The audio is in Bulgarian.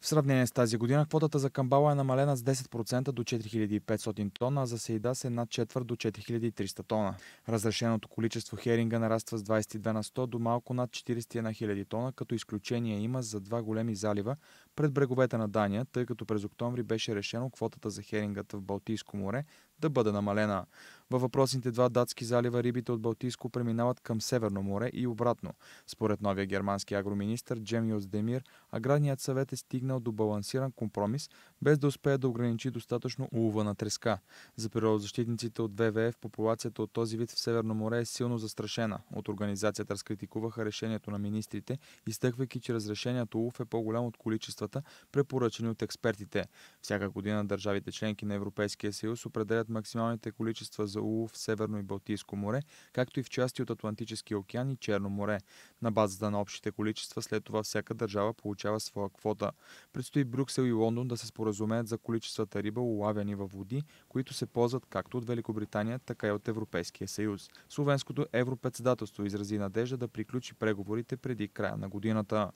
В сравнение с тази година квотата за камбала е намалена с 10% до 4500 тона, а за сейда се над четвърт до 4300 тона. Разрешеното количество херинга нараства с 22 на 100 до малко над 41 000 тона, като изключение има за два големи залива пред бреговете на Дания, тъй като през октомври беше решено квотата за херингата в Балтийско море да бъде намалена. Във въпросните два датски залива рибите от Балтийско преминават към Северно море и обратно. Според новия германски агроминистр Джем Демир, аграрният съвет е стигнал до балансиран компромис, без да успее да ограничи достатъчно улова на треска. За природозащитниците от ВВФ популацията от този вид в Северно море е силно застрашена. От организацията разкритикуваха решението на министрите, изтъквайки, че разрешението улов е по-голям от количествата, препоръчени от експертите. Всяка година държавите членки на Европейския съюз определят спазват максималните количества за улов в Северно и Балтийско море, както и в части от Атлантическия океан и Черно море. На базата на общите количества след това всяка държава получава своя квота. Предстои Брюксел и Лондон да се споразумеят за количествата риба, улавяни във води, които се ползват както от Великобритания, така и от Европейския съюз. Словенското европредседателство изрази надежда да приключи преговорите преди края на годината.